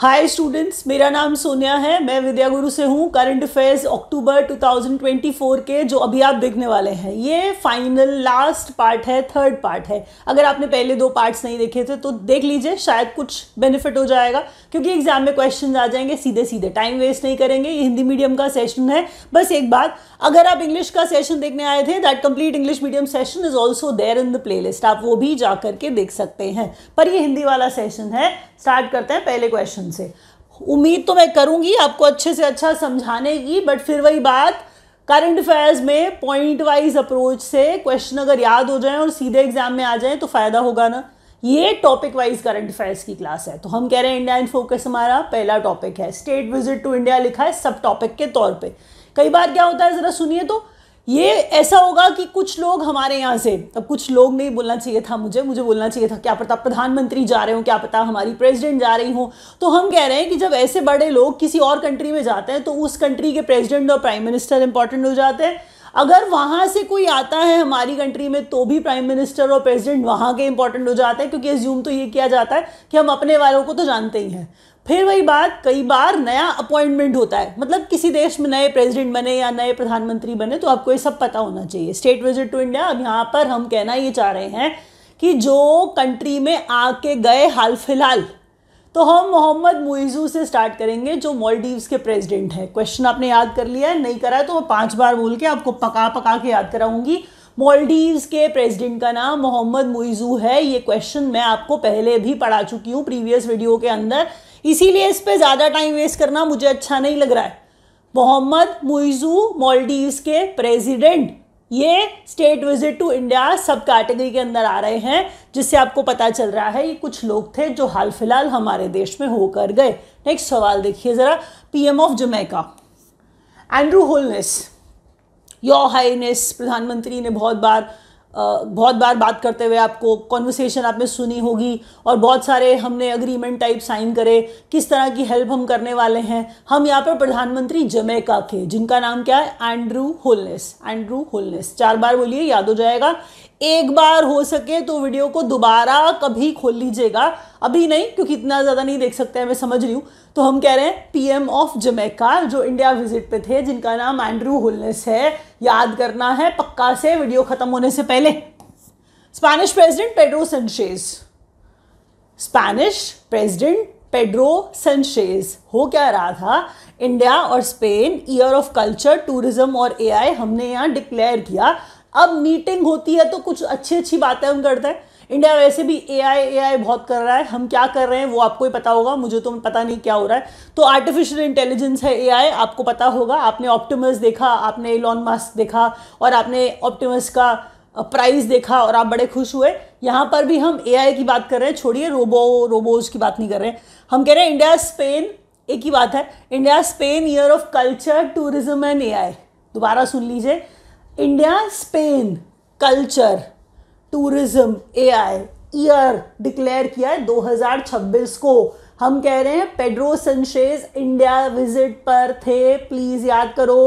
hi students मेरा नाम सोनिया है मैं विद्या गुरु से हूँ करंट अफेयर्स अक्टूबर 2024 के जो अभी आप देखने वाले हैं ये फाइनल लास्ट पार्ट है थर्ड पार्ट है अगर आपने पहले दो पार्ट्स नहीं देखे थे तो देख लीजिए शायद कुछ बेनिफिट हो जाएगा क्योंकि एग्जाम में क्वेश्चन आ जाएंगे सीधे सीधे टाइम वेस्ट नहीं करेंगे ये हिंदी मीडियम का सेशन है बस एक बात अगर आप इंग्लिश का सेशन देखने आए थे that complete English medium session is also there in the play आप वो भी जा करके देख सकते हैं पर ये हिंदी वाला सेशन है स्टार्ट करते हैं पहले क्वेश्चन से उम्मीद तो मैं करूंगी आपको अच्छे से अच्छा समझाने की बट फिर वही बात करंट अफेयर्स में पॉइंट वाइज अप्रोच से क्वेश्चन अगर याद हो जाए और सीधे एग्जाम में आ जाए तो फ़ायदा होगा ना ये टॉपिक वाइज करंट अफेयर्स की क्लास है तो हम कह रहे हैं इंडिया इन फोकस हमारा पहला टॉपिक है स्टेट विजिट टू इंडिया लिखा है सब टॉपिक के तौर पे कई बार क्या होता है ज़रा सुनिए तो ये ऐसा होगा कि कुछ लोग हमारे यहाँ से अब कुछ लोग नहीं बोलना चाहिए था मुझे मुझे बोलना चाहिए था क्या पता प्रधानमंत्री जा रहे हो क्या पता हमारी प्रेसिडेंट जा रही हो तो हम कह रहे हैं कि जब ऐसे बड़े लोग किसी और कंट्री में जाते हैं तो उस कंट्री के प्रेसिडेंट और प्राइम मिनिस्टर इंपॉर्टेंट हो जाते हैं अगर वहाँ से कोई आता है हमारी कंट्री में तो भी प्राइम मिनिस्टर और प्रेसिडेंट वहाँ के इंपॉर्टेंट हो जाते हैं क्योंकि एज्यूम तो ये किया जाता है कि हम अपने वालों को तो जानते ही हैं फिर वही बात कई बार नया अपॉइंटमेंट होता है मतलब किसी देश में नए प्रेसिडेंट बने या नए प्रधानमंत्री बने तो आपको ये सब पता होना चाहिए स्टेट विजिट टू इंडिया अब यहाँ पर हम कहना ये चाह रहे हैं कि जो कंट्री में आके गए हाल फिलहाल तो हम मोहम्मद मुइजू से स्टार्ट करेंगे जो मॉलडीव्स के प्रेसिडेंट है क्वेश्चन आपने याद कर लिया है नहीं करा है तो मैं पांच बार बोल के आपको पका पका के याद कराऊंगी मॉलडीव्स के प्रेसिडेंट का नाम मोहम्मद मुइजू है ये क्वेश्चन मैं आपको पहले भी पढ़ा चुकी हूँ प्रीवियस वीडियो के अंदर इसीलिए इस पर ज़्यादा टाइम वेस्ट करना मुझे अच्छा नहीं लग रहा है मोहम्मद मुइजू मॉलडीव्स के प्रेसिडेंट ये स्टेट विजिट टू इंडिया सब कैटेगरी के अंदर आ रहे हैं जिससे आपको पता चल रहा है ये कुछ लोग थे जो हाल फिलहाल हमारे देश में होकर गए नेक्स्ट सवाल देखिए ज़रा PM of Jamaica Andrew Holness your highness प्रधानमंत्री ने बहुत बार बहुत बार बात करते हुए आपको कॉन्वर्सेशन आपने सुनी होगी और बहुत सारे हमने अग्रीमेंट टाइप साइन करे किस तरह की हेल्प हम करने वाले हैं हम यहाँ पर प्रधानमंत्री जमैका के जिनका नाम क्या है एंड्रू होलनेस एंड्रू होलनेस चार बार बोलिए याद हो जाएगा एक बार हो सके तो वीडियो को दोबारा कभी खोल लीजिएगा अभी नहीं क्योंकि इतना ज़्यादा नहीं देख सकते हैं मैं समझ रही हूँ तो हम कह रहे हैं पीएम ऑफ जमैका जो इंडिया विजिट पे थे जिनका नाम एंड्रू होलनेस है याद करना है पक्का से वीडियो ख़त्म होने से पहले Spanish president Pedro Sanchez Spanish president Pedro Sanchez हो क्या रहा था इंडिया और Spain year of culture tourism और एआई हमने यहाँ डिक्लेयर किया अब मीटिंग होती है तो कुछ अच्छी अच्छी बातें हम करते हैं इंडिया वैसे भी ए आई ए आई बहुत कर रहा है हम क्या कर रहे हैं वो आपको ही पता होगा मुझे तो पता नहीं क्या हो रहा है तो आर्टिफिशियल इंटेलिजेंस है ए आई आपको पता होगा आपने ऑप्टिमस देखा आपने इलॉन मास्क देखा और आपने ऑप्टिमस का प्राइस देखा और आप बड़े खुश हुए यहाँ पर भी हम ए की बात कर रहे हैं छोड़िए रोबो रोबोज की बात नहीं कर रहे हैं हम कह रहे हैं इंडिया स्पेन एक ही बात है India Spain year of culture tourism and A दोबारा सुन लीजिए India Spain culture tourism A I year declare किया है 2026 को हम कह रहे हैं पेड्रो सनशेज इंडिया विजिट पर थे प्लीज़ याद करो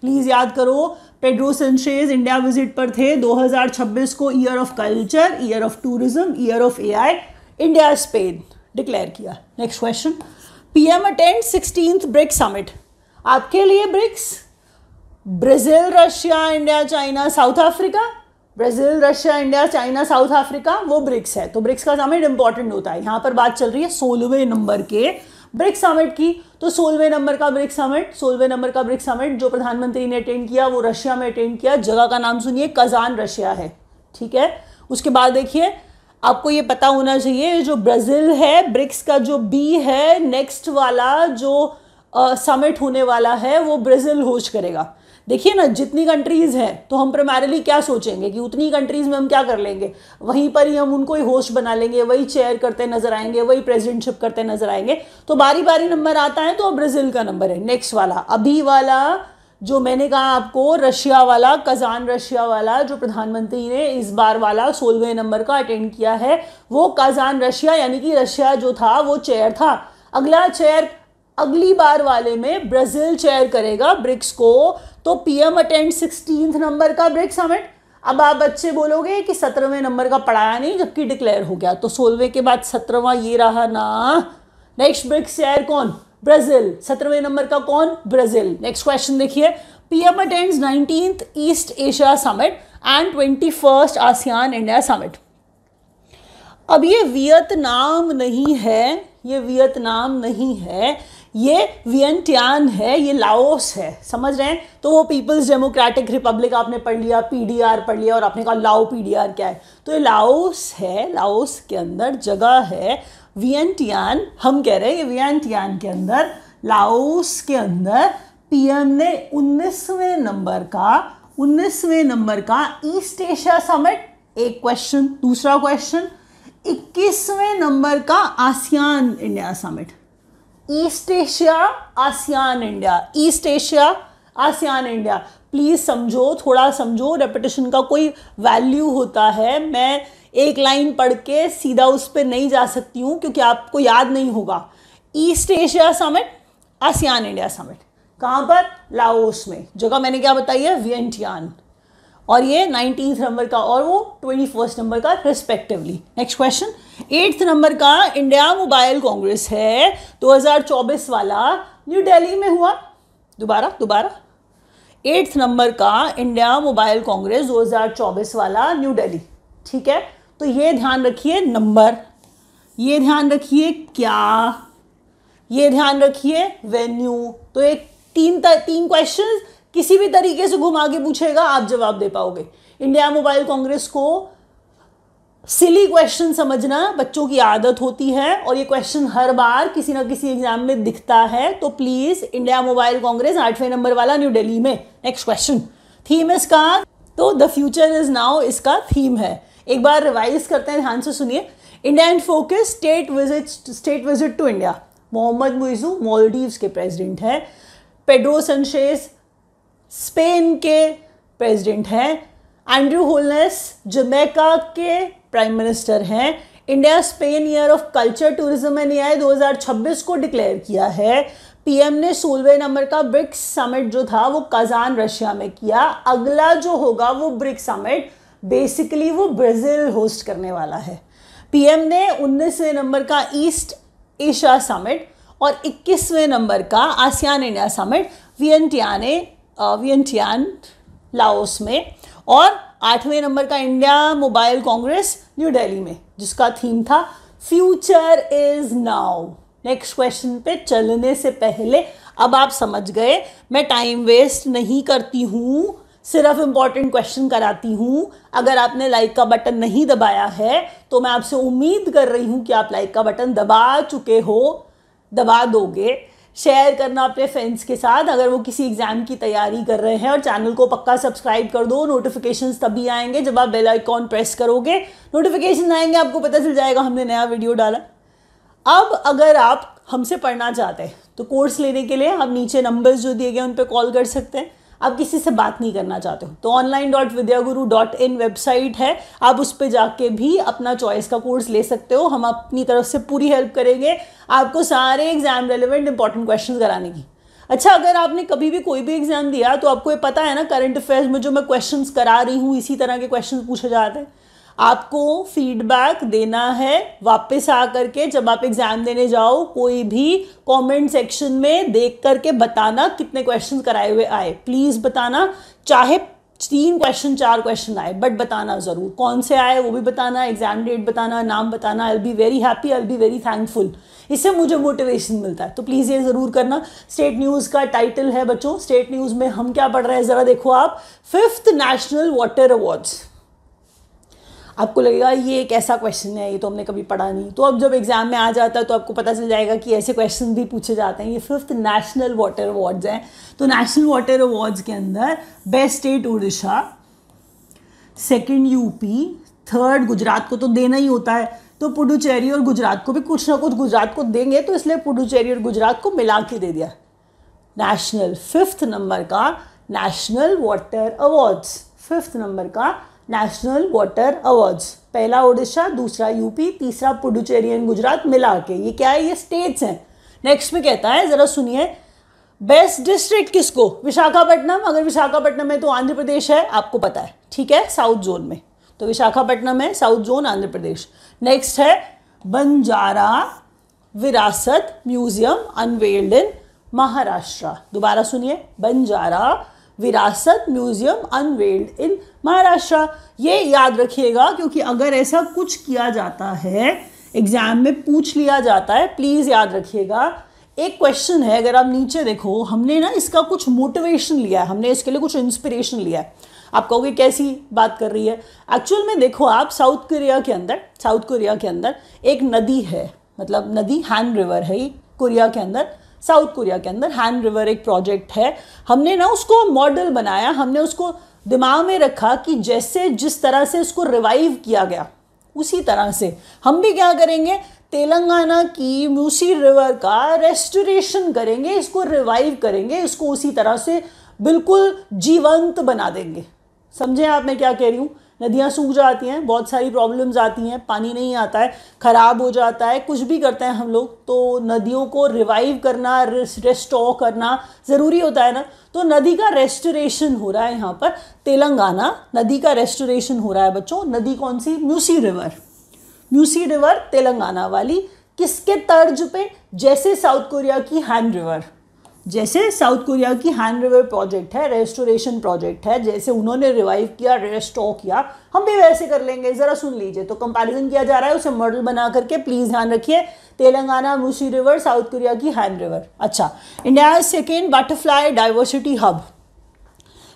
प्लीज़ याद करो पेड्रो सनशेज इंडिया विजिट पर थे 2026 को year of culture year of tourism year of AI India Spain declare किया next question PM attend sixteen BRICS summit आपके लिए BRICS Brazil Russia India China South Africa Brazil Russia India China South Africa वो BRICS है तो BRICS का summit important होता है यहाँ पर बात चल रही है सोलहवें नंबर के ब्रिक्स समिट की तो सोलहवें नंबर का ब्रिक्स समिट सोलहवें नंबर का ब्रिक्स समिट जो प्रधानमंत्री ने अटेंड किया वो रशिया में अटेंड किया जगह का नाम सुनिए कजान रशिया है ठीक है उसके बाद देखिए आपको ये पता होना चाहिए जो ब्राज़ील है ब्रिक्स का जो बी है नेक्स्ट वाला जो समिट होने वाला है वो ब्राज़ील होस्ट करेगा देखिए ना जितनी कंट्रीज़ हैं तो हम प्राइमरली क्या सोचेंगे कि उतनी कंट्रीज़ में हम क्या कर लेंगे वहीं पर ही हम उनको ही होस्ट बना लेंगे वही चेयर करते नजर आएंगे वही प्रेजिडेंटशिप करते नजर आएंगे तो बारी बारी नंबर आता है तो ब्राज़ील का नंबर है नेक्स्ट वाला अभी वाला जो मैंने कहा आपको रशिया वाला कज़ान रशिया वाला जो प्रधानमंत्री ने इस बार वाला सोलहवें नंबर का अटेंड किया है वो कज़ान रशिया यानी कि रशिया जो था वो चेयर था अगला चेयर अगली बार वाले में ब्राज़ील चेयर करेगा ब्रिक्स को तो पीएम अटेंड सिक्सटीन नंबर का ब्रिक्स समिट अब आप बच्चे बोलोगे कि सत्रहवें नंबर का पढ़ाया नहीं जबकि डिक्लेयर हो गया तो सोलहवें के बाद सत्रहवा ये रहा ना नेक्स्ट ब्रिक्स चेयर कौन ब्राज़ील सत्रहवें नंबर का कौन ब्राज़ील नेक्स्ट क्वेश्चन देखिए PM attend nineteen East Asia summit and twenty first ASEAN India summit अब ये वियतनाम नहीं है ये वियतनाम नहीं है ये वियंटियान है ये लाओस है समझ रहे हैं तो वो पीपल्स डेमोक्रेटिक रिपब्लिक आपने पढ़ लिया पीडीआर पढ़ लिया और आपने कहा लाओ पीडीआर क्या है तो ये लाओस है लाओस के अंदर जगह है वियंटियान हम कह रहे हैं ये वियंटियान के अंदर लाओस के अंदर पीएम ने 19वें नंबर का 19वें नंबर का ईस्ट एशिया समिट एक क्वेश्चन दूसरा क्वेश्चन 21वें नंबर का ASEAN India summit East Asia ASEAN India East Asia ASEAN India please समझो थोड़ा समझो रेपिटेशन का कोई वैल्यू होता है मैं एक लाइन पढ़ के सीधा उस पर नहीं जा सकती हूँ क्योंकि आपको याद नहीं होगा East Asia summit ASEAN India summit कहाँ पर लाओस में जगह मैंने क्या बताई है वियंटियान और ये नाइनटीन नंबर का और वो ट्वेंटी फर्स्ट नंबर का respectively next question eighth number का इंडिया मोबाइल कांग्रेस है 2024 वाला न्यू दिल्ली में हुआ दोबारा दोबारा एट्थ नंबर का इंडिया मोबाइल कांग्रेस 2024 वाला न्यू दिल्ली ठीक है तो ये ध्यान रखिए नंबर ये ध्यान रखिए क्या ये ध्यान रखिए वेन्यू तो एक तीन तीन क्वेश्चंस किसी भी तरीके से घुमा के पूछेगा आप जवाब दे पाओगे इंडिया मोबाइल कांग्रेस को सिली क्वेश्चन समझना बच्चों की आदत होती है और ये क्वेश्चन हर बार किसी ना किसी एग्जाम में दिखता है तो प्लीज़ इंडिया मोबाइल कांग्रेस आठवें नंबर वाला न्यू दिल्ली में नेक्स्ट क्वेश्चन थीम इसका तो द फ्यूचर इज नाउ इसका थीम है एक बार रिवाइज करते हैं ध्यान से सुनिए India and focus state visit state visit to India Mohammed Muizzu Maldives के प्रेसिडेंट है पेड्रो सनशेस स्पेन के प्रेसिडेंट हैं एंड्रू होलनेस जमैका के प्राइम मिनिस्टर हैं India Spain year of culture tourism and AI 2026 को डिक्लेयर किया है पीएम ने सोलवे नंबर का ब्रिक्स समिट जो था वो कजान रशिया में किया अगला जो होगा वो ब्रिक्स समिट बेसिकली वो ब्राज़ील होस्ट करने वाला है पीएम ने उन्नीसवें नंबर का ईस्ट एशिया समिट और इक्कीसवें नंबर का ASEAN India summit Vientiane Vientiane Laos में और आठवें नंबर का India Mobile Congress New Delhi में जिसका थीम था future is now next question पे चलने से पहले अब आप समझ गए मैं टाइम वेस्ट नहीं करती हूँ सिर्फ इम्पॉर्टेंट क्वेश्चन कराती हूँ अगर आपने लाइक का बटन नहीं दबाया है तो मैं आपसे उम्मीद कर रही हूँ कि आप लाइक का बटन दबा चुके हो दबा दोगे शेयर करना अपने फ्रेंड्स के साथ अगर वो किसी एग्ज़ाम की तैयारी कर रहे हैं और चैनल को पक्का सब्सक्राइब कर दो नोटिफिकेशंस तभी आएंगे जब आप बेल आइकॉन प्रेस करोगे नोटिफिकेशन आएंगे आपको पता चल जाएगा हमने नया वीडियो डाला अब अगर आप हमसे पढ़ना चाहते हैं तो कोर्स लेने के लिए आप नीचे नंबर्स जो दिए गए उन पर कॉल कर सकते हैं आप किसी से बात नहीं करना चाहते हो तो ऑनलाइन डॉट विद्या गुरु डॉट इन वेबसाइट है आप उस पर जाके भी अपना चॉइस का कोर्स ले सकते हो हम अपनी तरफ से पूरी हेल्प करेंगे आपको सारे एग्जाम रेलिवेंट इंपॉर्टेंट क्वेश्चन कराने की अच्छा अगर आपने कभी भी कोई भी एग्जाम दिया तो आपको ये पता है ना करंट अफेयर्स में जो मैं क्वेश्चंस करा रही हूँ इसी तरह के क्वेश्चंस पूछे जाते हैं आपको फीडबैक देना है वापस आ करके जब आप एग्ज़ाम देने जाओ कोई भी कमेंट सेक्शन में देख करके बताना कितने क्वेश्चन कराए हुए आए प्लीज़ बताना चाहे तीन क्वेश्चन चार क्वेश्चन आए बट बताना ज़रूर कौन से आए वो भी बताना एग्जाम डेट बताना नाम बताना I be very happy I be very thankful इससे मुझे मोटिवेशन मिलता है तो प्लीज़ ये ज़रूर करना स्टेट न्यूज़ का टाइटल है बच्चों स्टेट न्यूज़ में हम क्या पढ़ रहे हैं ज़रा देखो आप फिफ्थ नेशनल वाटर अवार्ड्स आपको लगेगा ये एक ऐसा क्वेश्चन है ये तो हमने कभी पढ़ा नहीं तो अब जब एग्ज़ाम में आ जाता है तो आपको पता चल जाएगा कि ऐसे क्वेश्चन भी पूछे जाते हैं ये फिफ्थ नेशनल वाटर अवार्ड्स हैं तो नेशनल वाटर अवार्ड्स के अंदर best state Orissa second UP third Gujarat को तो देना ही होता है तो पुडुचेरी और गुजरात को भी कुछ ना कुछ गुजरात को देंगे तो इसलिए पुडुचेरी और गुजरात को मिला के दे दिया नेशनल फिफ्थ नंबर का national water awards fifth number का नेशनल वाटर अवार्ड्स पहला ओडिशा दूसरा यूपी तीसरा पुडुचेरी एंड गुजरात मिला के ये क्या है ये स्टेट्स हैं नेक्स्ट में कहता है ज़रा सुनिए बेस्ट डिस्ट्रिक्ट किसको विशाखापट्टनम अगर विशाखापट्टनम में तो आंध्र प्रदेश है आपको पता है ठीक है साउथ जोन में तो विशाखापट्टनम है south zone Andhra Pradesh next है बंजारा विरासत म्यूजियम अनवेल्ड इन महाराष्ट्र दोबारा सुनिए बंजारा विरासत म्यूज़ियम अनवेल्ड इन महाराष्ट्र ये याद रखिएगा क्योंकि अगर ऐसा कुछ किया जाता है एग्ज़ाम में पूछ लिया जाता है प्लीज़ याद रखिएगा एक क्वेश्चन है अगर आप नीचे देखो हमने ना इसका कुछ मोटिवेशन लिया है हमने इसके लिए कुछ इंस्पिरेशन लिया है आप कहोगे कैसी बात कर रही है एक्चुअल में देखो आप साउथ कोरिया के अंदर साउथ कोरिया के अंदर एक नदी है मतलब नदी हैंड रिवर है कोरिया के अंदर साउथ कोरिया के अंदर हैंड रिवर एक प्रोजेक्ट है हमने ना उसको मॉडल बनाया हमने उसको दिमाग में रखा कि जैसे जिस तरह से उसको रिवाइव किया गया उसी तरह से हम भी क्या करेंगे तेलंगाना की मूसी रिवर का रेस्टोरेशन करेंगे इसको रिवाइव करेंगे इसको उसी तरह से बिल्कुल जीवंत बना देंगे समझे आप मैं क्या कह रही हूँ नदियाँ सूख जाती हैं बहुत सारी प्रॉब्लम्स आती हैं पानी नहीं आता है ख़राब हो जाता है कुछ भी करते हैं हम लोग तो नदियों को रिवाइव करना रेस्टोर करना ज़रूरी होता है ना तो नदी का रेस्टोरेशन हो रहा है यहाँ पर तेलंगाना नदी का रेस्टोरेशन हो रहा है बच्चों नदी कौन सी म्यूसी रिवर म्यूसी रिवर तेलंगाना वाली किसके तर्ज पे जैसे साउथ कोरिया की हैंड रिवर जैसे साउथ कोरिया की हैंड रिवर प्रोजेक्ट है रेस्टोरेशन प्रोजेक्ट है जैसे उन्होंने रिवाइव किया रेस्टोर किया हम भी वैसे कर लेंगे ज़रा सुन लीजिए तो कंपैरिजन किया जा रहा है उसे मॉडल बना करके प्लीज़ ध्यान रखिए Telangana Musi river South Korea की हैंड रिवर अच्छा India second butterfly diversity hub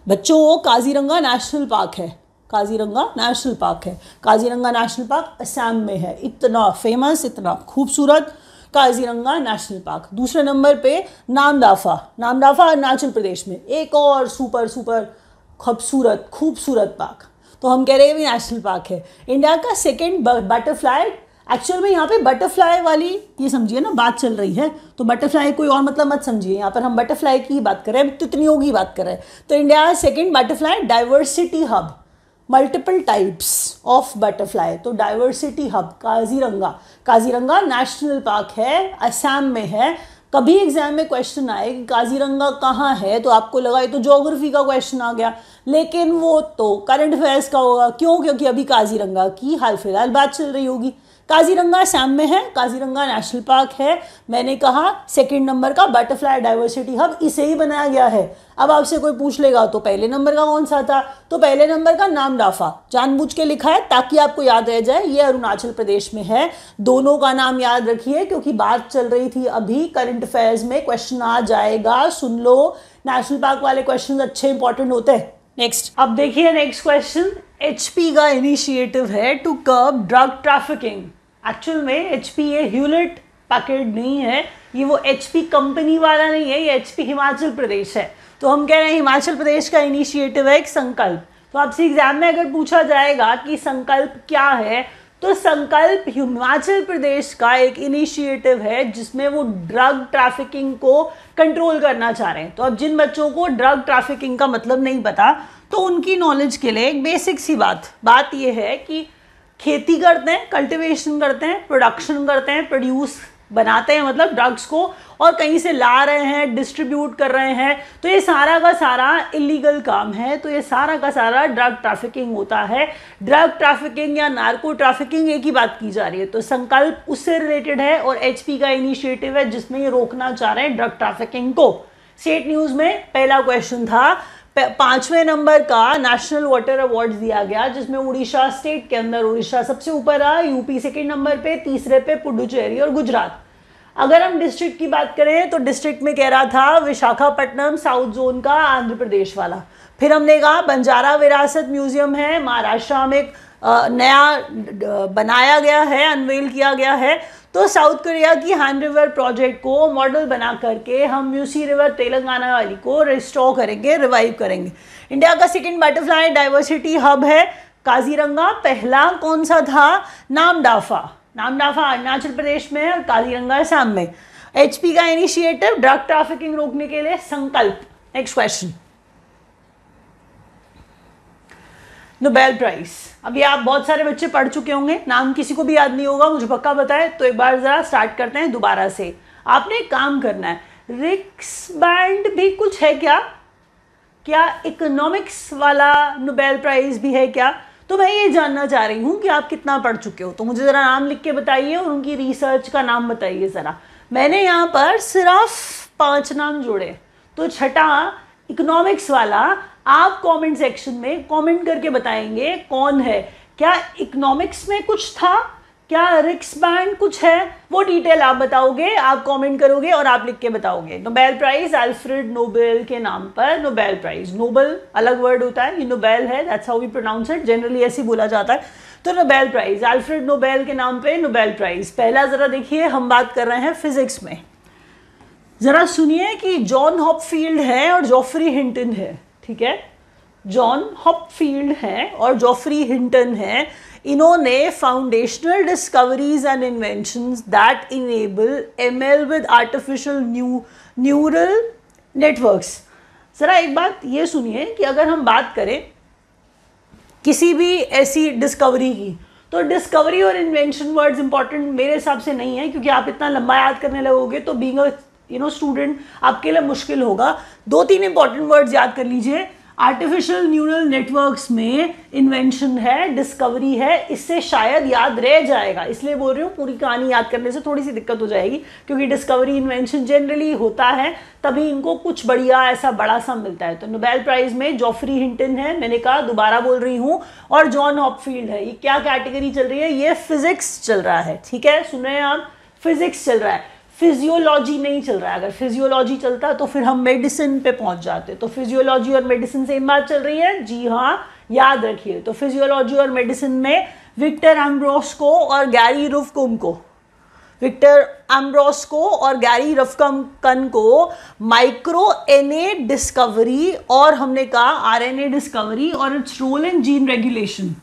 बच्चों वो काजीरंगा नेशनल पार्क है काजीरंगा नेशनल पार्क है काजीरंगा नेशनल पार्क असम में है इतना फेमस इतना खूबसूरत काजीरंगा नेशनल पार्क दूसरे नंबर पे नामदाफा नामदाफा अरुणाचल प्रदेश में एक और सुपर सुपर खूबसूरत खूबसूरत पार्क तो हम कह रहे हैं भी नेशनल पार्क है इंडिया का सेकेंड बटरफ्लाई एक्चुअल में यहाँ पे बटरफ्लाई वाली ये समझिए ना बात चल रही है तो बटरफ्लाई कोई और मतलब मत समझिए यहाँ पर हम बटरफ्लाई की बात कर रहे हैं तितनियों तो की बात कर रहे हैं तो India second butterfly diversity hub multiple types of butterfly तो diversity hub Kaziranga Kaziranga national park है असम में है कभी एग्जाम में क्वेश्चन आए कि काजीरंगा कहाँ है तो आपको लगा ये तो जोग्राफी का क्वेश्चन आ गया लेकिन वो तो करंट अफेयर्स का होगा क्यों क्योंकि अभी काजीरंगा की हाल फिलहाल बात चल रही होगी काजीरंगा सैम में है काजीरंगा नेशनल पार्क है मैंने कहा सेकंड नंबर का बटरफ्लाई डाइवर्सिटी हब इसे ही बनाया गया है अब आपसे कोई पूछ लेगा तो पहले नंबर का कौन सा था तो पहले नंबर का नाम डाफा जानबूझ के लिखा है ताकि आपको याद रह जाए ये अरुणाचल प्रदेश में है दोनों का नाम याद रखिए क्योंकि बात चल रही थी अभी करंट अफेयर्स में क्वेश्चन आ जाएगा सुन लो नेशनल पार्क वाले क्वेश्चन अच्छे इंपॉर्टेंट होते हैं नेक्स्ट अब देखिए नेक्स्ट क्वेश्चन एच का इनिशिएटिव है to curb drug trafficking actual में एच पी ये ह्यूलेट पैकेट नहीं है ये वो एच पी कंपनी वाला नहीं है ये एच पी हिमाचल प्रदेश है तो हम कह रहे हैं हिमाचल प्रदेश का इनिशिएटिव है एक संकल्प तो आपसे एग्जाम में अगर पूछा जाएगा कि संकल्प क्या है तो संकल्प हिमाचल प्रदेश का एक इनिशिएटिव है जिसमें वो ड्रग ट्रैफिकिंग को कंट्रोल करना चाह रहे हैं तो अब जिन बच्चों को ड्रग ट्रैफिकिंग का मतलब नहीं पता तो उनकी नॉलेज के लिए एक बेसिक सी बात बात यह है कि खेती करते हैं कल्टिवेशन करते हैं प्रोडक्शन करते हैं प्रोड्यूस बनाते हैं मतलब ड्रग्स को और कहीं से ला रहे हैं डिस्ट्रीब्यूट कर रहे हैं तो ये सारा का सारा इलीगल काम है तो ये सारा का सारा ड्रग ट्रैफिकिंग होता है ड्रग ट्रैफिकिंग या नार्को ट्रैफिकिंग एक ही बात की जा रही है तो संकल्प उससे रिलेटेड है और एचपी का इनिशिएटिव है जिसमें ये रोकना चाह रहे हैं ड्रग ट्रैफिकिंग को स्टेट न्यूज़ में पहला क्वेश्चन था पांचवें नंबर का नेशनल वाटर अवार्ड दिया गया जिसमें उड़ीसा स्टेट के अंदर उड़ीसा सबसे ऊपर रहा यूपी सेकेंड नंबर पे तीसरे पे पुडुचेरी और गुजरात अगर हम डिस्ट्रिक्ट की बात करें तो डिस्ट्रिक्ट में कह रहा था विशाखापट्टनम साउथ जोन का आंध्र प्रदेश वाला फिर हमने कहा बंजारा विरासत म्यूजियम है महाराष्ट्र में नया बनाया गया है अनवेल किया गया है तो साउथ कोरिया की हैंड रिवर प्रोजेक्ट को मॉडल बना करके हम यूसी रिवर तेलंगाना वाली को रिस्टोर करेंगे रिवाइव करेंगे इंडिया का सेकेंड बटरफ्लाई डाइवर्सिटी हब है काजीरंगा पहला कौन सा था नामडाफा नामडाफा अरुणाचल प्रदेश में और काजीरंगा असम में एचपी का इनिशिएटिव ड्रग ट्रैफिकिंग रोकने के लिए संकल्प नेक्स्ट क्वेश्चन नोबेल प्राइज अब ये आप बहुत सारे बच्चे पढ़ चुके होंगे नाम किसी को भी याद नहीं होगा मुझे पक्का बताए तो एक बार ज़रा स्टार्ट करते हैं दोबारा से आपने एक काम करना है रिक्स बैंड भी कुछ है क्या क्या इकोनॉमिक्स वाला नोबेल प्राइज़ भी है क्या तो मैं ये जानना चाह रही हूँ कि आप कितना पढ़ चुके हो तो मुझे ज़रा नाम लिख के बताइए और उनकी रिसर्च का नाम बताइए ज़रा मैंने यहाँ पर सिर्फ पांच नाम जोड़े तो छठा इकोनॉमिक्स वाला आप कमेंट सेक्शन में कमेंट करके बताएंगे कौन है क्या इकोनॉमिक्स में कुछ था क्या रिक्स बैंड कुछ है वो डिटेल आप बताओगे आप कमेंट करोगे और आप लिख के बताओगे नोबेल प्राइज अल्फ्रेड नोबेल के नाम पर नोबेल प्राइज नोबेल अलग वर्ड होता है ये नोबेल है that's how we pronounce it generally ऐसे बोला जाता है तो नोबेल प्राइज अल्फ्रेड नोबेल के नाम पे नोबेल प्राइज पहला ज़रा देखिए हम बात कर रहे हैं फिजिक्स में ज़रा सुनिए कि जॉन हॉपफील्ड है और जॉफरी हिंटन है ठीक है जॉन हॉपफील्ड हैं और जॉफरी हिंटन हैं इन्होंने foundational discoveries and inventions that enable M L with artificial new neural networks ज़रा एक बात ये सुनिए कि अगर हम बात करें किसी भी ऐसी डिस्कवरी की तो डिस्कवरी और इन्वेंशन वर्ड्स इंपॉर्टेंट मेरे हिसाब से नहीं है क्योंकि आप इतना लंबा याद करने लगोगे तो बींग यू नो स्टूडेंट आपके लिए मुश्किल होगा दो तीन इंपॉर्टेंट वर्ड्स याद कर लीजिए आर्टिफिशियल न्यूरल नेटवर्क्स में इन्वेंशन है डिस्कवरी है इससे शायद याद रह जाएगा इसलिए बोल रही हूँ पूरी कहानी याद करने से थोड़ी सी दिक्कत हो जाएगी क्योंकि डिस्कवरी इन्वेंशन जनरली होता है तभी इनको कुछ बढ़िया ऐसा बड़ा सा मिलता है तो नोबेल प्राइज में जॉफरी हिंटन है मैंने कहा दोबारा बोल रही हूँ और जॉन हॉपफील्ड है ये क्या कैटेगरी चल रही है ये फिजिक्स चल रहा है ठीक है सुन रहे हैं आप फिजिक्स चल रहा है फिजियोलॉजी नहीं चल रहा है अगर फिजियोलॉजी चलता तो फिर हम मेडिसिन पे पहुंच जाते तो फिजियोलॉजी और मेडिसिन से बात चल रही है जी हाँ याद रखिए तो फिजियोलॉजी और मेडिसिन में विक्टर एम्ब्रोस को और गैरी रुफकुम को विक्टर एम्ब्रोस को और गैरी रफकम कन को माइक्रो एन डिस्कवरी और हमने कहा आर डिस्कवरी और its role in gene regulation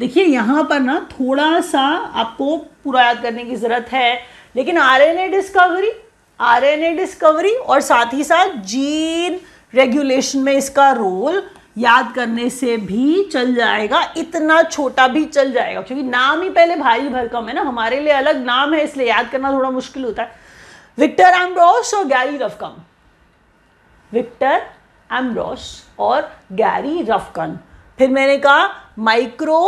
देखिए यहाँ पर ना थोड़ा सा आपको पूरा याद करने की ज़रूरत है लेकिन आरएनए डिस्कवरी आरएनए डिस्कवरी और साथ ही साथ जीन रेगुलेशन में इसका रोल याद करने से भी चल जाएगा इतना छोटा भी चल जाएगा क्योंकि नाम ही पहले भारी भरकम है ना हमारे लिए अलग नाम है इसलिए याद करना थोड़ा मुश्किल होता है विक्टर एम्ब्रॉस और गैरी रफकम विक्टर एम्ब्रॉस और गैरी रफकन फिर मैंने कहा माइक्रो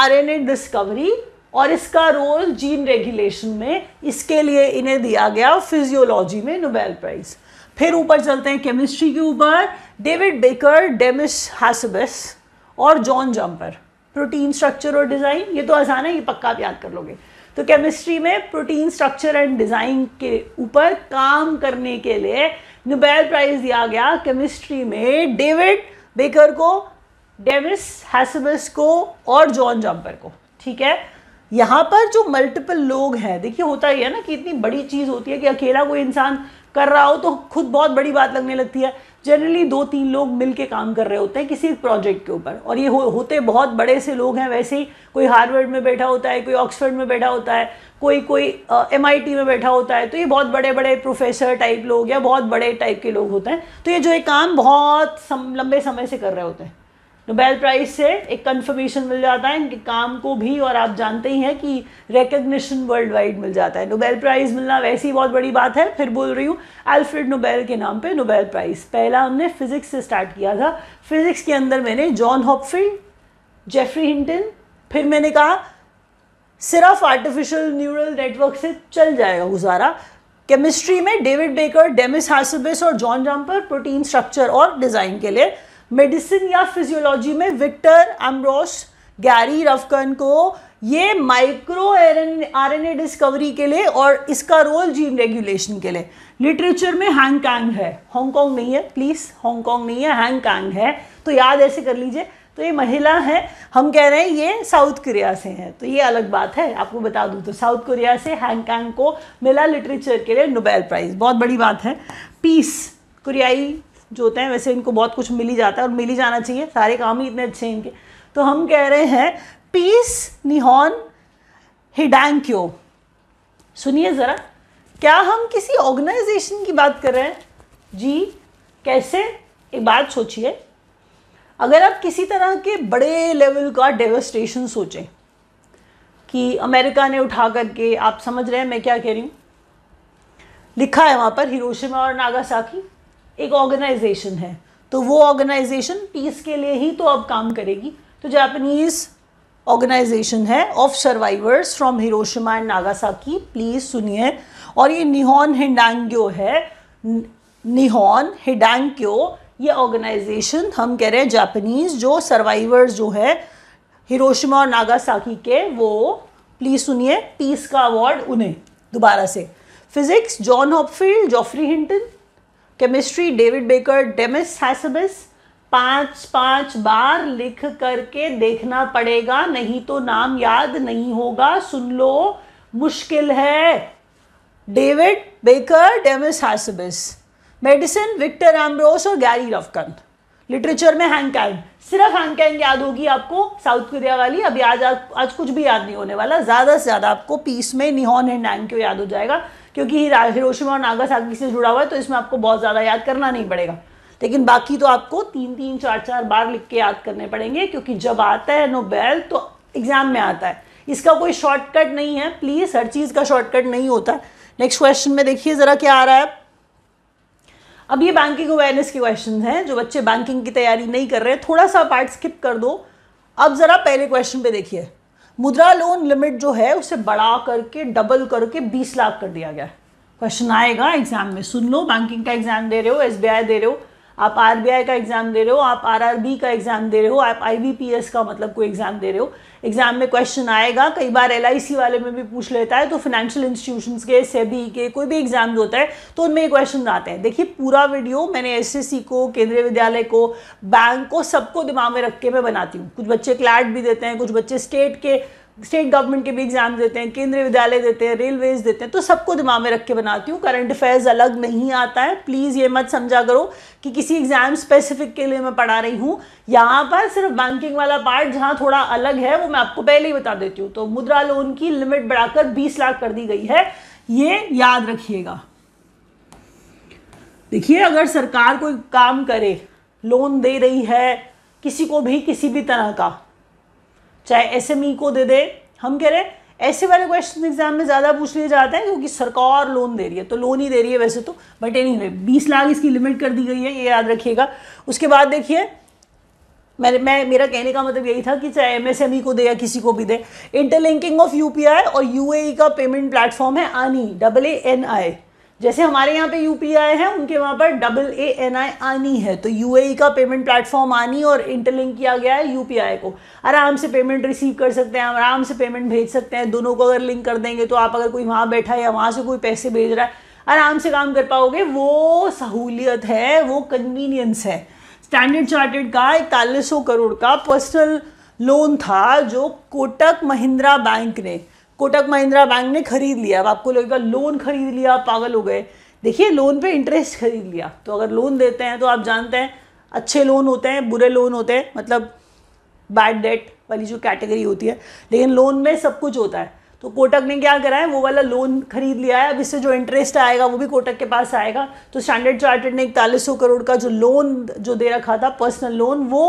आरएनए डिस्कवरी और इसका रोल जीन रेगुलेशन में इसके लिए इन्हें दिया गया फिजियोलॉजी में नोबेल प्राइज़ फिर ऊपर चलते हैं केमिस्ट्री के ऊपर डेविड बेकर डेमिस हासबस और जॉन जम्पर प्रोटीन स्ट्रक्चर और डिज़ाइन ये तो आसान है ये पक्का आप याद कर लोगे तो केमिस्ट्री में प्रोटीन स्ट्रक्चर एंड डिज़ाइन के ऊपर काम करने के लिए नोबेल प्राइज़ दिया गया केमिस्ट्री में डेविड बेकर को डेविस हैसबस को और जॉन जम्पर को ठीक है यहाँ पर जो मल्टीपल लोग हैं देखिए होता ही है ना कि इतनी बड़ी चीज़ होती है कि अकेला कोई इंसान कर रहा हो तो खुद बहुत बड़ी बात लगने लगती है जनरली दो तीन लोग मिल के काम कर रहे होते हैं किसी एक प्रोजेक्ट के ऊपर और ये हो, होते बहुत बड़े से लोग हैं वैसे ही कोई हार्वर्ड में बैठा होता है कोई ऑक्सफर्ड में बैठा होता है कोई कोई एम uh, में बैठा होता है तो ये बहुत बड़े बड़े प्रोफेसर टाइप लोग या बहुत बड़े टाइप के लोग होते हैं तो ये जो ये काम बहुत सम, लंबे समय से कर रहे होते हैं नोबेल प्राइज़ से एक कंफर्मेशन मिल जाता है इनके काम को भी और आप जानते ही हैं कि रिकग्निशन वर्ल्ड वाइड मिल जाता है नोबेल प्राइज़ मिलना वैसे ही बहुत बड़ी बात है फिर बोल रही हूँ अल्फ्रेड नोबेल के नाम पे नोबेल प्राइज़ पहला हमने फिज़िक्स से स्टार्ट किया था फिज़िक्स के अंदर मैंने जॉन हॉपफील्ड जेफरी हिंटन फिर मैंने कहा सिर्फ आर्टिफिशियल न्यूरल नेटवर्क से चल जाएगा गुजारा केमिस्ट्री में डेविड बेकर डेमिस हासबिस और जॉन जम्पर प्रोटीन स्ट्रक्चर और डिज़ाइन के लिए मेडिसिन या फिजियोलॉजी में विक्टर एम्ब्रोस गैरी रफकन को ये micro R N A discovery के लिए और इसका रोल जीन रेगुलेशन के लिए लिटरेचर में हैंग कैंग है हांगकॉन्ग नहीं है प्लीज़ हांगकॉन्ग नहीं है हैंगकांग है तो याद ऐसे कर लीजिए तो ये महिला है हम कह रहे हैं ये साउथ कोरिया से हैं तो ये अलग बात है आपको बता दूँ तो साउथ कोरिया से हैंग को मिला लिटरेचर के लिए नोबेल प्राइज़ बहुत बड़ी बात है पीस कोरियाई जो होते हैं वैसे इनको बहुत कुछ मिल ही जाता है और मिल ही जाना चाहिए सारे काम ही इतने अच्छे हैं इनके तो हम कह रहे हैं पीस निहोन हिडैंक्यो सुनिए ज़रा क्या हम किसी ऑर्गेनाइजेशन की बात कर रहे हैं जी कैसे एक बात सोचिए अगर आप किसी तरह के बड़े लेवल का डेवस्टेशन सोचें कि अमेरिका ने उठा करके आप समझ रहे हैं मैं क्या कह रही हूँ लिखा है वहाँ पर हिरोशिमा और नागासाकी एक ऑर्गेनाइजेशन है तो वो ऑर्गेनाइजेशन पीस के लिए ही तो अब काम करेगी तो जापानीज ऑर्गेनाइजेशन है of survivors from Hiroshima and Nagasaki please सुनिए और ये निहोन हिडांग्यो है निहोन हिडांग्यो ये ऑर्गेनाइजेशन हम कह रहे हैं जापानीज़ जो सर्वाइवर्स जो है हिरोशिमा और नागासाकी के वो प्लीज़ सुनिए पीस का अवार्ड उन्हें दोबारा से physics John Hopfield Geoffrey Hinton chemistry David Baker Demis Hassabis पांच पांच बार लिख करके देखना पड़ेगा नहीं तो नाम याद नहीं होगा सुन लो मुश्किल है David Baker Demis Hassabis medicine Victor Ambros और गैरी रफकन लिटरेचर में हैंकैंग सिर्फ हैंकैंग याद होगी आपको साउथ कोरिया वाली अभी आज आज कुछ भी याद नहीं होने वाला ज़्यादा से ज़्यादा आपको पीस में निहोन एंड नैंग याद हो जाएगा क्योंकि हिरोशिमा और नागासाकी से जुड़ा हुआ है तो इसमें आपको बहुत ज़्यादा याद करना नहीं पड़ेगा लेकिन बाकी तो आपको तीन तीन चार चार बार लिख के याद करने पड़ेंगे क्योंकि जब आता है नोबेल तो एग्ज़ाम में आता है इसका कोई शॉर्टकट नहीं है प्लीज़ हर चीज़ का शॉर्टकट नहीं होता नेक्स्ट क्वेश्चन में देखिए ज़रा क्या आ रहा है अब ये बैंकिंग अवेयरनेस के क्वेश्चन हैं जो बच्चे बैंकिंग की तैयारी नहीं कर रहे थोड़ा सा पार्ट स्किप कर दो अब ज़रा पहले क्वेश्चन पे देखिए मुद्रा लोन लिमिट जो है उसे बढ़ा करके डबल करके बीस लाख कर दिया गया क्वेश्चन आएगा एग्जाम में सुन लो बैंकिंग का एग्जाम दे रहे हो एस दे रहे हो आप आर का एग्ज़ाम दे रहे हो आप आर का एग्ज़ाम दे रहे हो आप आई का मतलब कोई एग्ज़ाम दे रहे हो एग्जाम में क्वेश्चन आएगा कई बार एल वाले में भी पूछ लेता है तो फाइनेंशियल इंस्टीट्यूशन के सेबी के कोई भी एग्जाम होता है तो उनमें क्वेश्चन आते हैं देखिए पूरा वीडियो मैंने एस को केंद्रीय विद्यालय को बैंक को सबको दिमाग में रख के मैं बनाती हूँ कुछ बच्चे क्लैट भी देते हैं कुछ बच्चे स्टेट के स्टेट गवर्नमेंट के भी एग्जाम देते हैं केंद्रीय विद्यालय देते हैं रेलवेज देते हैं तो सबको दिमाग में रख के बनाती हूँ करंट अफेयर्स अलग नहीं आता है प्लीज़ ये मत समझा करो कि किसी एग्जाम स्पेसिफिक के लिए मैं पढ़ा रही हूँ यहाँ पर सिर्फ बैंकिंग वाला पार्ट जहाँ थोड़ा अलग है वो मैं आपको पहले ही बता देती हूँ तो मुद्रा लोन की लिमिट बढ़ाकर बीस लाख कर दी गई है ये याद रखिएगा देखिए अगर सरकार कोई काम करे लोन दे रही है किसी को भी किसी भी तरह का चाहे एस e को दे दे हम कह रहे हैं ऐसे वाले क्वेश्चन एग्जाम में ज़्यादा पूछ लिए जाते हैं क्योंकि सरकार लोन दे रही है तो लोन ही दे रही है वैसे तो बट एनी वे बीस लाख इसकी लिमिट कर दी गई है ये याद रखिएगा उसके बाद देखिए मैं मैं मेरा कहने का मतलब यही था कि चाहे एमएसएमई e को दे या किसी को भी दे इंटरलिंकिंग ऑफ यूपीआई और यूएई e का पेमेंट प्लेटफॉर्म है आनी डबल ए एन आई जैसे हमारे यहाँ पे यू है उनके वहाँ पर डबल ए एन आई आनी है तो यू e का पेमेंट प्लेटफॉर्म आनी और इंटरलिंक किया गया है यू को आराम से पेमेंट रिसीव कर सकते हैं आराम से पेमेंट भेज सकते हैं दोनों को अगर लिंक कर देंगे तो आप अगर कोई वहाँ बैठा है या वहाँ से कोई पैसे भेज रहा है आराम से काम कर पाओगे वो सहूलियत है वो कन्वीनियंस है स्टैंडर्ड चार्टेड का इकतालीस करोड़ का पर्सनल लोन था जो कोटक महिंद्रा बैंक ने कोटक महिंद्रा बैंक ने खरीद लिया अब आपको लगेगा लोन खरीद लिया पागल हो गए देखिए लोन पे इंटरेस्ट खरीद लिया तो अगर लोन देते हैं तो आप जानते हैं अच्छे लोन होते हैं बुरे लोन होते हैं मतलब बैड डेट वाली जो कैटेगरी होती है लेकिन लोन में सब कुछ होता है तो कोटक ने क्या करा है वो वाला लोन खरीद लिया है अब इससे जो इंटरेस्ट आएगा वो भी कोटक के पास आएगा तो स्टैंडर्ड चार्टर्ड ने इकतालीस सौ करोड़ का जो लोन जो दे रखा था पर्सनल लोन वो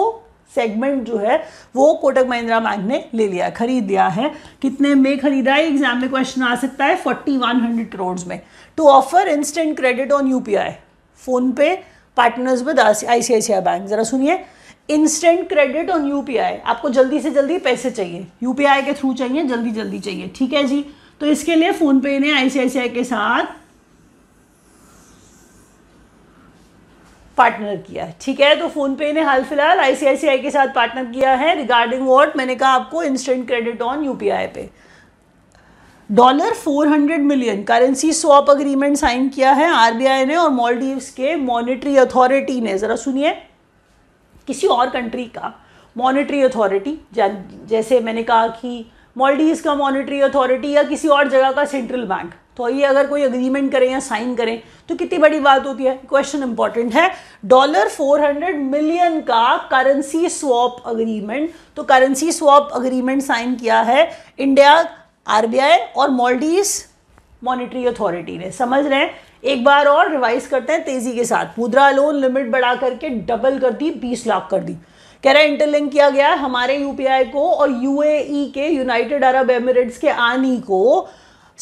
सेगमेंट जो है वो कोटक महिंद्रा बैंक ने ले लिया खरीद लिया है कितने में खरीदा है एग्जाम में क्वेश्चन आ सकता है फोर्टी वन हंड्रेड करोड़ में to offer instant credit on U P I PhonePe partners with I C I C I bank ज़रा सुनिए instant credit on U P I आपको जल्दी से जल्दी पैसे चाहिए यू पी आई के थ्रू चाहिए जल्दी जल्दी चाहिए ठीक है जी तो इसके लिए फ़ोनपे ने आई सी आई सी आई के साथ पार्टनर किया है ठीक है तो फ़ोनपे ने हाल फिलहाल आईसीआईसीआई के साथ पार्टनर किया है रिगार्डिंग वॉट मैंने कहा आपको इंस्टेंट क्रेडिट ऑन यूपीआई पे dollar 400 million currency swap agreement sign किया है आरबीआई ने और मॉलडीव के मॉनिटरी अथॉरिटी ने ज़रा सुनिए किसी और कंट्री का मॉनिटरी अथॉरिटी जैसे मैंने कहा कि मॉलडीज का मॉनिटरी अथॉरिटी या किसी और जगह का सेंट्रल बैंक तो ये अगर कोई अग्रीमेंट करें या साइन करें तो कितनी बड़ी बात होती है क्वेश्चन इंपॉर्टेंट है डॉलर 400 मिलियन का करेंसी स्वॉप अग्रीमेंट तो करेंसी स्वॉप अग्रीमेंट साइन किया है इंडिया आरबीआई और मॉलडीज मॉनिटरी अथॉरिटी ने समझ रहे हैं एक बार और रिवाइज करते हैं तेजी के साथ मुद्रा लोन लिमिट बढ़ा करके डबल कर दी बीस लाख कर दी कह रहा है इंटरलिंक किया गया है हमारे यूपीआई को और यूएई e के यूनाइटेड अरब एमिरेट्स के आनी को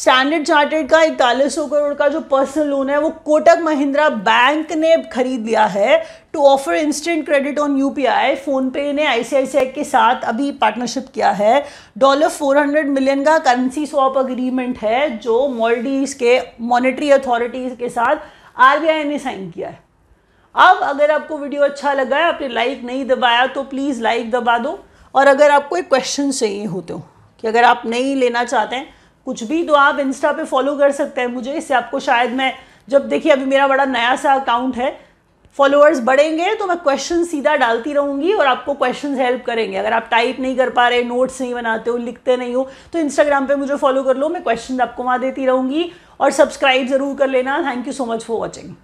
स्टैंडर्ड चार्टेड का इकतालीस सौ करोड़ का जो पर्सनल लोन है वो कोटक महिंद्रा बैंक ने खरीद लिया है to offer instant credit on U P I PhonePe ने आई आई सी सी आई के साथ अभी पार्टनरशिप किया है डॉलर फोर हंड्रेड मिलियन का करेंसी स्वॉप अग्रीमेंट है जो मॉलडीज के मॉनिटरी अथॉरिटीज के साथ आर बी आई ने साइन किया है अब अगर आपको वीडियो अच्छा लगा है आपने लाइक नहीं दबाया तो प्लीज़ लाइक दबा दो और अगर आपको एक क्वेश्चन चाहिए होते हो तो, कि अगर आप नहीं लेना चाहते हैं कुछ भी तो आप इंस्टा पे फॉलो कर सकते हैं मुझे इससे आपको शायद मैं जब देखिए अभी मेरा बड़ा नया सा अकाउंट है फॉलोअर्स बढ़ेंगे तो मैं क्वेश्चन सीधा डालती रहूँगी और आपको क्वेश्चन हेल्प करेंगे अगर आप टाइप नहीं कर पा रहे नोट्स नहीं बनाते हो लिखते नहीं हो तो इंस्टाग्राम पे मुझे फॉलो कर लो मैं क्वेश्चन आपको वहाँ देती रहूँगी और सब्सक्राइब ज़रूर कर लेना thank you so much for watching